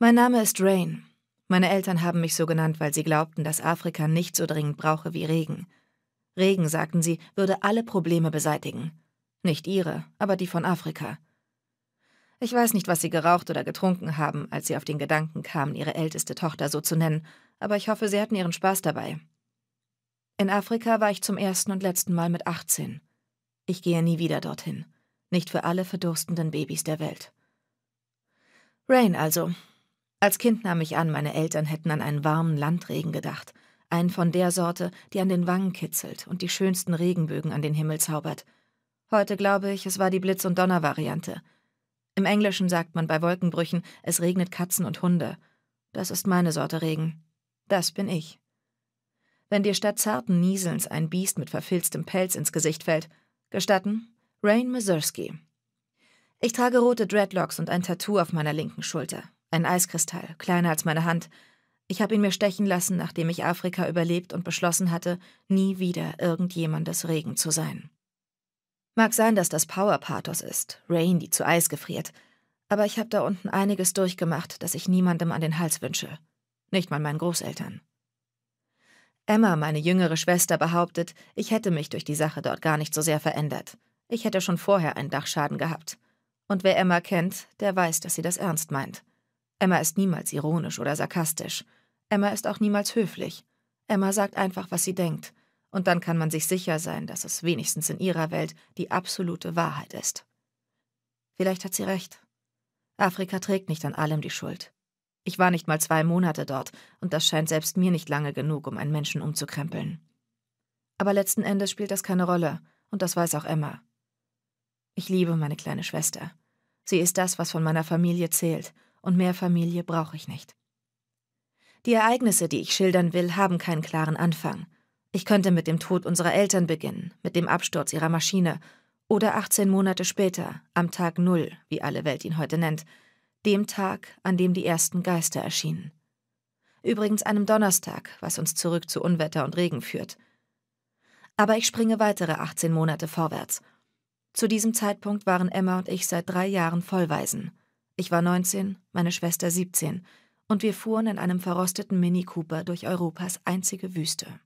Mein Name ist Rain. Meine Eltern haben mich so genannt, weil sie glaubten, dass Afrika nicht so dringend brauche wie Regen. Regen, sagten sie, würde alle Probleme beseitigen. Nicht ihre, aber die von Afrika. Ich weiß nicht, was sie geraucht oder getrunken haben, als sie auf den Gedanken kamen, ihre älteste Tochter so zu nennen, aber ich hoffe, sie hatten ihren Spaß dabei. In Afrika war ich zum ersten und letzten Mal mit 18. Ich gehe nie wieder dorthin. Nicht für alle verdurstenden Babys der Welt. Rain also, als Kind nahm ich an, meine Eltern hätten an einen warmen Landregen gedacht, einen von der Sorte, die an den Wangen kitzelt und die schönsten Regenbögen an den Himmel zaubert. Heute glaube ich, es war die Blitz- und Donner-Variante. Im Englischen sagt man bei Wolkenbrüchen, es regnet Katzen und Hunde. Das ist meine Sorte Regen. Das bin ich. Wenn dir statt zarten Nieselns ein Biest mit verfilztem Pelz ins Gesicht fällt, gestatten, Rain Mazursky. Ich trage rote Dreadlocks und ein Tattoo auf meiner linken Schulter. Ein Eiskristall, kleiner als meine Hand. Ich habe ihn mir stechen lassen, nachdem ich Afrika überlebt und beschlossen hatte, nie wieder irgendjemandes Regen zu sein. Mag sein, dass das Power-Pathos ist, Rain, die zu Eis gefriert, aber ich habe da unten einiges durchgemacht, das ich niemandem an den Hals wünsche. Nicht mal meinen Großeltern. Emma, meine jüngere Schwester, behauptet, ich hätte mich durch die Sache dort gar nicht so sehr verändert. Ich hätte schon vorher einen Dachschaden gehabt. Und wer Emma kennt, der weiß, dass sie das ernst meint. Emma ist niemals ironisch oder sarkastisch. Emma ist auch niemals höflich. Emma sagt einfach, was sie denkt. Und dann kann man sich sicher sein, dass es wenigstens in ihrer Welt die absolute Wahrheit ist. Vielleicht hat sie recht. Afrika trägt nicht an allem die Schuld. Ich war nicht mal zwei Monate dort, und das scheint selbst mir nicht lange genug, um einen Menschen umzukrempeln. Aber letzten Endes spielt das keine Rolle, und das weiß auch Emma. Ich liebe meine kleine Schwester. Sie ist das, was von meiner Familie zählt, und mehr Familie brauche ich nicht. Die Ereignisse, die ich schildern will, haben keinen klaren Anfang. Ich könnte mit dem Tod unserer Eltern beginnen, mit dem Absturz ihrer Maschine oder 18 Monate später, am Tag Null, wie alle Welt ihn heute nennt, dem Tag, an dem die ersten Geister erschienen. Übrigens einem Donnerstag, was uns zurück zu Unwetter und Regen führt. Aber ich springe weitere 18 Monate vorwärts. Zu diesem Zeitpunkt waren Emma und ich seit drei Jahren Vollwaisen. Ich war 19, meine Schwester 17 und wir fuhren in einem verrosteten Mini Cooper durch Europas einzige Wüste.